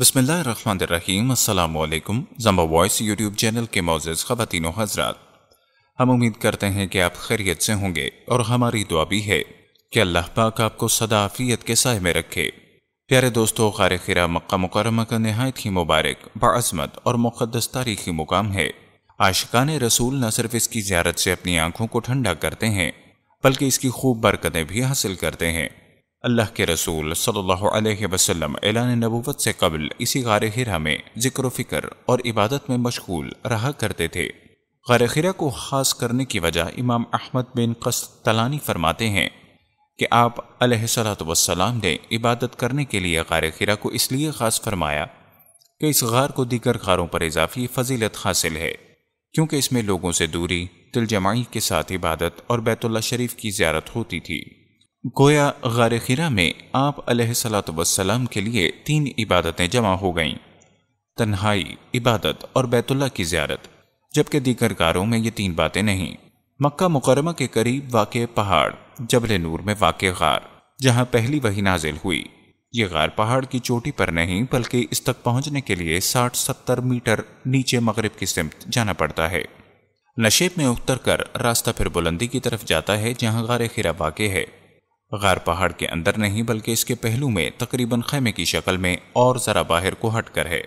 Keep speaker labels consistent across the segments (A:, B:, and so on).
A: بسم اللہ الرحمن الرحیم السلام علیکم زمبا وائس یوٹیوب چینل کے موزز خواتین و حضرات ہم امید کرتے ہیں کہ آپ خیریت سے ہوں گے اور ہماری دعا بھی ہے کہ اللہ پاک آپ کو صدا صدافیت کے سائے میں رکھے پیارے دوستو غار خیرہ مکہ مکرمہ کا نہایت ہی مبارک بعظمت اور مقدس تاریخی مقام ہے عاشقان رسول نہ صرف اس کی زیارت سے اپنی آنکھوں کو ٹھنڈا کرتے ہیں بلکہ اس کی خوب برکتیں بھی حاصل کرتے ہیں اللہ کے رسول صلی اللہ علیہ وسلم اعلان نبوت سے قبل اسی غار ہرا میں ذکر و فکر اور عبادت میں مشغول رہا کرتے تھے غار خیرہ کو خاص کرنے کی وجہ امام احمد بن قسط تلانی فرماتے ہیں کہ آپ علیہ صلاۃ وسلام نے عبادت کرنے کے لیے غار خیرہ کو اس لیے خاص فرمایا کہ اس غار کو دیگر غاروں پر اضافی فضیلت حاصل ہے کیونکہ اس میں لوگوں سے دوری تلجمائی کے ساتھ عبادت اور بیت اللہ شریف کی زیارت ہوتی تھی گویا غار خیرا میں آپ علیہ صلاۃ وسلام کے لیے تین عبادتیں جمع ہو گئیں تنہائی عبادت اور بیت اللہ کی زیارت جبکہ دیگر کاروں میں یہ تین باتیں نہیں مکہ مکرمہ کے قریب واقع پہاڑ جبل نور میں واقع غار جہاں پہلی وہی نازل ہوئی یہ غار پہاڑ کی چوٹی پر نہیں بلکہ اس تک پہنچنے کے لیے ساٹھ ستر میٹر نیچے مغرب کی سمت جانا پڑتا ہے نشیب میں اتر کر راستہ پھر بلندی کی طرف جاتا ہے جہاں غار خیرہ واقع ہے غار پہاڑ کے اندر نہیں بلکہ اس کے پہلو میں تقریباً خیمے کی شکل میں اور ذرا باہر کو ہٹ کر ہے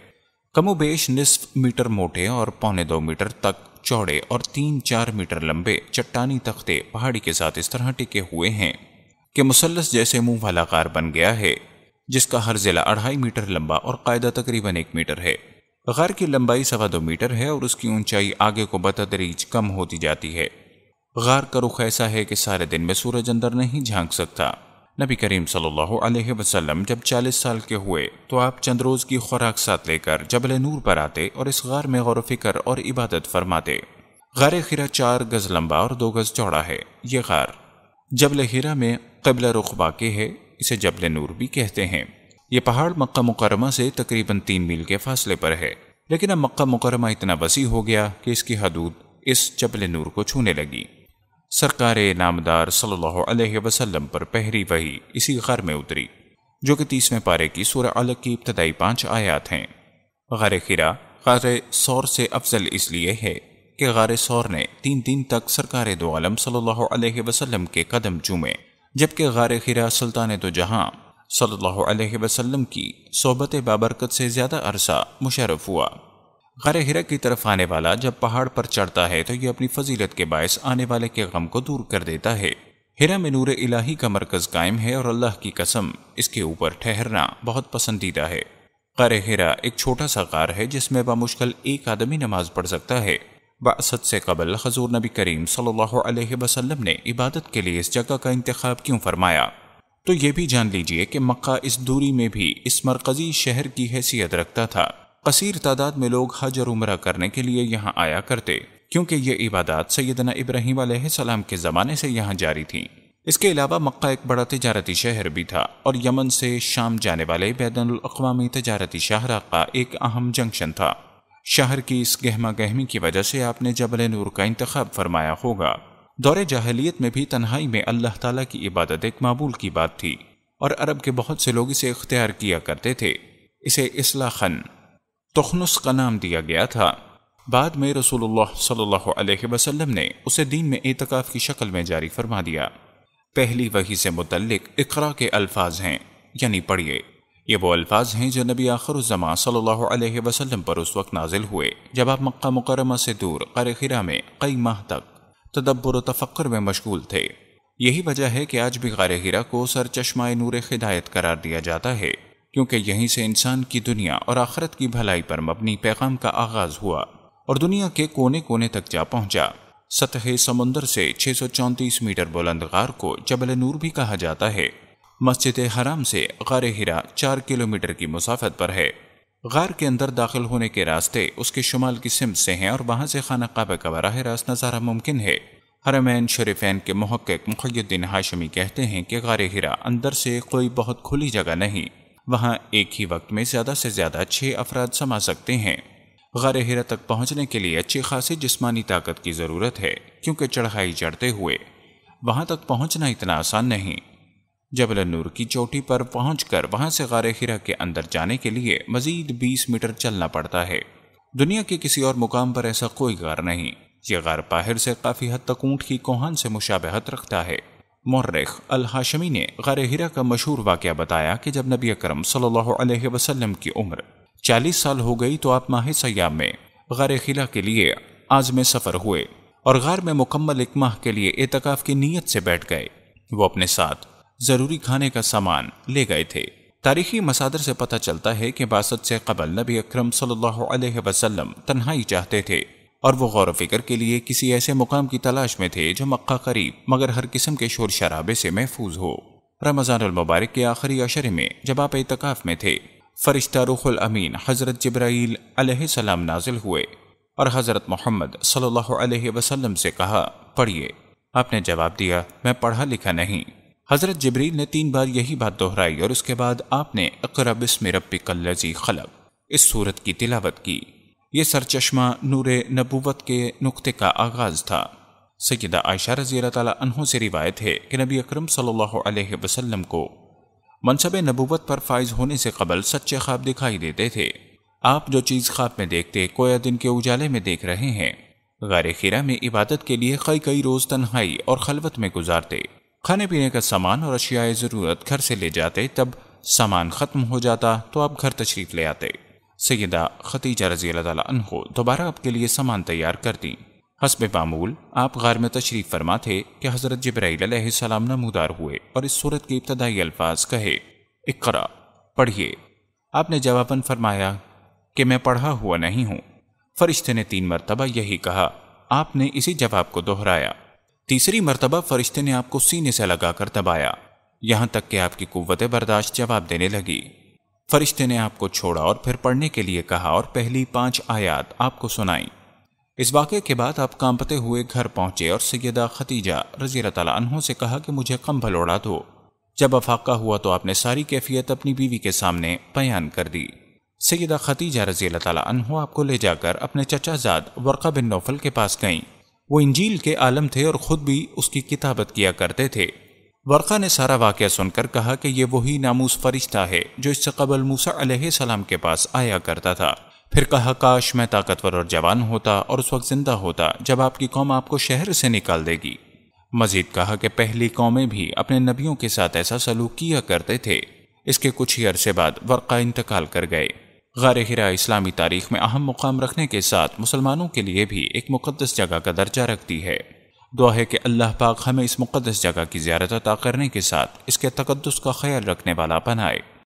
A: کم و بیش نصف میٹر موٹے اور پونے دو میٹر تک چوڑے اور تین چار میٹر لمبے چٹانی تختے پہاڑی کے ساتھ اس طرح ٹکے ہوئے ہیں کہ مسلس جیسے منہ والا غار بن گیا ہے جس کا ہر ضلع اڑھائی میٹر لمبا اور قاعدہ تقریباً ایک میٹر ہے غار کی لمبائی سوا دو میٹر ہے اور اس کی اونچائی آگے کو بتدریج کم ہوتی جاتی ہے غار کا رخ ایسا ہے کہ سارے دن میں سورج اندر نہیں جھانک سکتا نبی کریم صلی اللہ علیہ وسلم جب چالیس سال کے ہوئے تو آپ چند روز کی خوراک ساتھ لے کر جبل نور پر آتے اور اس غار میں غور و فکر اور عبادت فرماتے غار خیرہ چار گز لمبا اور دو گز چوڑا ہے یہ غار جبل ہیرا میں قبلہ رخ واقع ہے اسے جبل نور بھی کہتے ہیں یہ پہاڑ مکہ مکرمہ سے تقریباً تین میل کے فاصلے پر ہے لیکن اب مکہ مکرمہ اتنا وسیع ہو گیا کہ اس کی حدود اس جبل نور کو چھونے لگی سرکار نامدار صلی اللہ علیہ وسلم پر پہری وہی اسی غر میں اتری جو کہ تیسویں پارے کی سورہ علق کی ابتدائی پانچ آیات ہیں غار خیرا غار سور سے افضل اس لیے ہے کہ غار سور نے تین دن تک سرکار دو عالم صلی اللہ علیہ وسلم کے قدم چومے جبکہ غار خیرا سلطان تو جہاں صلی اللہ علیہ وسلم کی صحبت بابرکت سے زیادہ عرصہ مشرف ہوا غر ہرا کی طرف آنے والا جب پہاڑ پر چڑھتا ہے تو یہ اپنی فضیلت کے باعث آنے والے کے غم کو دور کر دیتا ہے ہیرا میں نور الہی کا مرکز قائم ہے اور اللہ کی قسم اس کے اوپر ٹھہرنا بہت پسندیدہ ہے غر ہرا ایک چھوٹا سا غار ہے جس میں بمشکل ایک آدمی نماز پڑھ سکتا ہے باسط سے قبل حضور نبی کریم صلی اللہ علیہ وسلم نے عبادت کے لیے اس جگہ کا انتخاب کیوں فرمایا تو یہ بھی جان لیجئے کہ مکہ اس دوری میں بھی اس مرکزی شہر کی حیثیت رکھتا تھا کثیر تعداد میں لوگ حج اور عمرہ کرنے کے لیے یہاں آیا کرتے کیونکہ یہ عبادات سیدنا ابراہیم علیہ السلام کے زمانے سے یہاں جاری تھیں اس کے علاوہ مکہ ایک بڑا تجارتی شہر بھی تھا اور یمن سے شام جانے والے بین الاقوامی تجارتی شاہراہ کا ایک اہم جنکشن تھا شہر کی اس گہما گہمی کی وجہ سے آپ نے جبل نور کا انتخاب فرمایا ہوگا دور جاہلیت میں بھی تنہائی میں اللہ تعالیٰ کی عبادت ایک معبول کی بات تھی اور عرب کے بہت سے لوگ اسے اختیار کیا کرتے تھے اسے اصلاح خن تخنس کا نام دیا گیا تھا بعد میں رسول اللہ صلی اللہ علیہ وسلم نے اسے دین میں اعتکاف کی شکل میں جاری فرما دیا پہلی وہی سے متعلق اقرا کے الفاظ ہیں یعنی پڑھیے یہ وہ الفاظ ہیں جو نبی آخر الزما صلی اللہ علیہ وسلم پر اس وقت نازل ہوئے جب آپ مکہ مکرمہ سے دور قارخرہ میں کئی ماہ تک تدبر و تفکر میں مشغول تھے یہی وجہ ہے کہ آج بھی غار ہیرا کو سر چشمہ نور ہدایت قرار دیا جاتا ہے کیونکہ یہیں سے انسان کی دنیا اور آخرت کی بھلائی پر مبنی پیغام کا آغاز ہوا اور دنیا کے کونے کونے تک جا پہنچا سطح سمندر سے 634 میٹر بلند غار کو جبل نور بھی کہا جاتا ہے مسجد حرام سے غار ہیرا چار کلومیٹر کی مسافت پر ہے غار کے اندر داخل ہونے کے راستے اس کے شمال کی سمت سے ہیں اور وہاں سے خانہ کعبہ کا براہ راست نظارہ ممکن ہے حرمین شریفین کے محقق مقید الدین ہاشمی کہتے ہیں کہ غار ہیرا اندر سے کوئی بہت کھلی جگہ نہیں وہاں ایک ہی وقت میں زیادہ سے زیادہ چھ افراد سما سکتے ہیں غار ہیرا تک پہنچنے کے لیے اچھی خاصی جسمانی طاقت کی ضرورت ہے کیونکہ چڑھائی چڑھتے ہوئے وہاں تک پہنچنا اتنا آسان نہیں جبل نور کی چوٹی پر پہنچ کر وہاں سے غار ہیرا کے اندر جانے کے لیے مزید بیس میٹر چلنا پڑتا ہے دنیا کے کسی اور مقام پر ایسا کوئی غار نہیں یہ غار باہر سے کافی حد تک اونٹ کی کوہان سے مشابہت رکھتا ہے مرخ الحاشمی نے غار ہیرا کا مشہور واقعہ بتایا کہ جب نبی اکرم صلی اللہ علیہ وسلم کی عمر چالیس سال ہو گئی تو آپ ماہ سیام میں غار خلا کے لیے آج میں سفر ہوئے اور غار میں مکمل ایک ماہ کے لیے اعتکاف کی نیت سے بیٹھ گئے وہ اپنے ساتھ ضروری کھانے کا سامان لے گئے تھے تاریخی مسادر سے پتہ چلتا ہے کہ باسط سے قبل نبی اکرم صلی اللہ علیہ وسلم تنہائی چاہتے تھے اور وہ غور و فکر کے لیے کسی ایسے مقام کی تلاش میں تھے جو مکہ قریب مگر ہر قسم کے شور شرابے سے محفوظ ہو رمضان المبارک کے آخری عشرے میں جب آپ اعتکاف میں تھے فرشتہ رخ الامین حضرت جبرائیل علیہ السلام نازل ہوئے اور حضرت محمد صلی اللہ علیہ وسلم سے کہا پڑھیے آپ نے جواب دیا میں پڑھا لکھا نہیں حضرت جبریل نے تین بار یہی بات دہرائی اور اس کے بعد آپ نے اقرب اسم ربی کلزی خلب اس صورت کی تلاوت کی یہ سر چشمہ نور نبوت کے نقطے کا آغاز تھا سیدہ عائشہ رضی اللہ تعالیٰ عنہ سے روایت ہے کہ نبی اکرم صلی اللہ علیہ وسلم کو منصب نبوت پر فائز ہونے سے قبل سچے خواب دکھائی دیتے تھے آپ جو چیز خواب میں دیکھتے کویا دن کے اجالے میں دیکھ رہے ہیں غار خیرہ میں عبادت کے لیے کئی کئی روز تنہائی اور خلوت میں گزارتے کھانے پینے کا سامان اور اشیاء ضرورت گھر سے لے جاتے تب سامان ختم ہو جاتا تو آپ گھر تشریف لے آتے سیدہ ختیجہ رضی اللہ تعالیٰ عنہ دوبارہ آپ کے لیے سامان تیار کر دیں حسب معمول آپ غار میں تشریف فرما تھے کہ حضرت جبرائیل علیہ السلام نمودار ہوئے اور اس صورت کے ابتدائی الفاظ کہے اقرا پڑھیے آپ نے جواباً فرمایا کہ میں پڑھا ہوا نہیں ہوں فرشتے نے تین مرتبہ یہی کہا آپ نے اسی جواب کو دہرایا تیسری مرتبہ فرشتے نے آپ کو سینے سے لگا کر دبایا یہاں تک کہ آپ کی قوت برداشت جواب دینے لگی فرشتے نے آپ کو چھوڑا اور پھر پڑھنے کے لیے کہا اور پہلی پانچ آیات آپ کو سنائی اس واقعے کے بعد آپ کانپتے ہوئے گھر پہنچے اور سیدہ ختیجہ رضی تعالیٰ عنہ سے کہا کہ مجھے کم بھلوڑا دو جب افاقہ ہوا تو آپ نے ساری کیفیت اپنی بیوی کے سامنے بیان کر دی سیدہ ختیجہ رضی اللہ تعالیٰ عنہ آپ کو لے جا کر اپنے چچا زاد ورقہ بن نوفل کے پاس گئیں وہ انجیل کے عالم تھے اور خود بھی اس کی کتابت کیا کرتے تھے ورقہ نے سارا واقعہ سن کر کہا کہ یہ وہی ناموس فرشتہ ہے جو اس سے قبل موسا علیہ السلام کے پاس آیا کرتا تھا پھر کہا کاش میں طاقتور اور جوان ہوتا اور اس وقت زندہ ہوتا جب آپ کی قوم آپ کو شہر سے نکال دے گی مزید کہا کہ پہلی قومیں بھی اپنے نبیوں کے ساتھ ایسا سلوک کیا کرتے تھے اس کے کچھ ہی عرصے بعد ورقہ انتقال کر گئے غار ہرا اسلامی تاریخ میں اہم مقام رکھنے کے ساتھ مسلمانوں کے لیے بھی ایک مقدس جگہ کا درجہ رکھتی ہے دعا ہے کہ اللہ پاک ہمیں اس مقدس جگہ کی زیارت عطا کرنے کے ساتھ اس کے تقدس کا خیال رکھنے والا بنائے